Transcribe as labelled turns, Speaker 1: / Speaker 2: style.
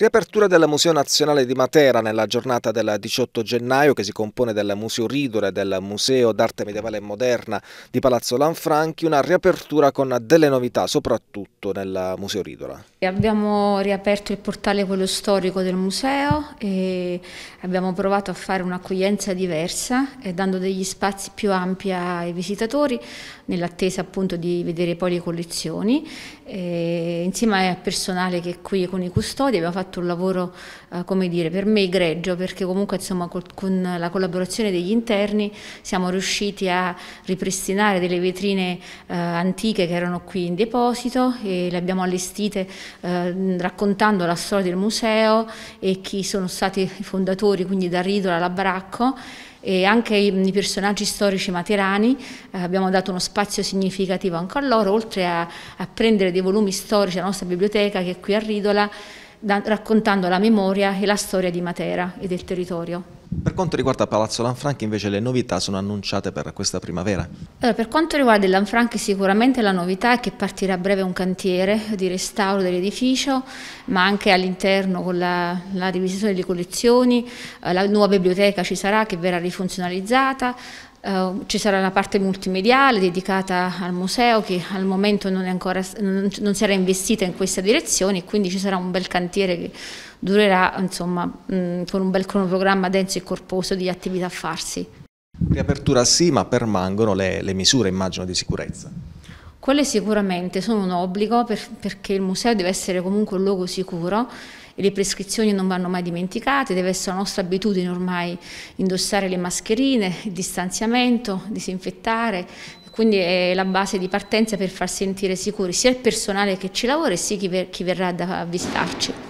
Speaker 1: Riapertura del Museo Nazionale di Matera nella giornata del 18 gennaio che si compone del Museo Ridore e del Museo d'Arte Medievale e Moderna di Palazzo Lanfranchi, una riapertura con delle novità soprattutto nel Museo Ridora.
Speaker 2: Abbiamo riaperto il portale quello storico del museo e abbiamo provato a fare un'accoglienza diversa eh, dando degli spazi più ampi ai visitatori nell'attesa appunto di vedere poi le collezioni. E insieme al personale che è qui con i custodi abbiamo fatto fatto un lavoro, eh, come dire, per me egregio, perché comunque insomma, col, con la collaborazione degli interni siamo riusciti a ripristinare delle vetrine eh, antiche che erano qui in deposito e le abbiamo allestite eh, raccontando la storia del museo e chi sono stati i fondatori, quindi da Ridola alla Baracco e anche i, i personaggi storici materani, eh, abbiamo dato uno spazio significativo anche a loro, oltre a, a prendere dei volumi storici della nostra biblioteca che è qui a Ridola, da, raccontando la memoria e la storia di Matera e del territorio.
Speaker 1: Per quanto riguarda Palazzo Lanfranchi invece le novità sono annunciate per questa primavera?
Speaker 2: Allora, per quanto riguarda il Lanfranchi sicuramente la novità è che partirà a breve un cantiere di restauro dell'edificio ma anche all'interno con la, la, divisione delle collezioni, eh, la nuova biblioteca ci sarà che verrà rifunzionalizzata, Uh, ci sarà una parte multimediale dedicata al museo che al momento non, ancora, non, non si era investita in questa direzione e quindi ci sarà un bel cantiere che durerà insomma, mh, con un bel cronoprogramma denso e corposo di attività a farsi.
Speaker 1: Riapertura sì, ma permangono le, le misure immagino di sicurezza.
Speaker 2: Quelle sicuramente sono un obbligo per, perché il museo deve essere comunque un luogo sicuro e le prescrizioni non vanno mai dimenticate, deve essere la nostra abitudine ormai indossare le mascherine, il distanziamento, disinfettare, quindi è la base di partenza per far sentire sicuri sia il personale che ci lavora e sia chi, ver chi verrà da, a visitarci.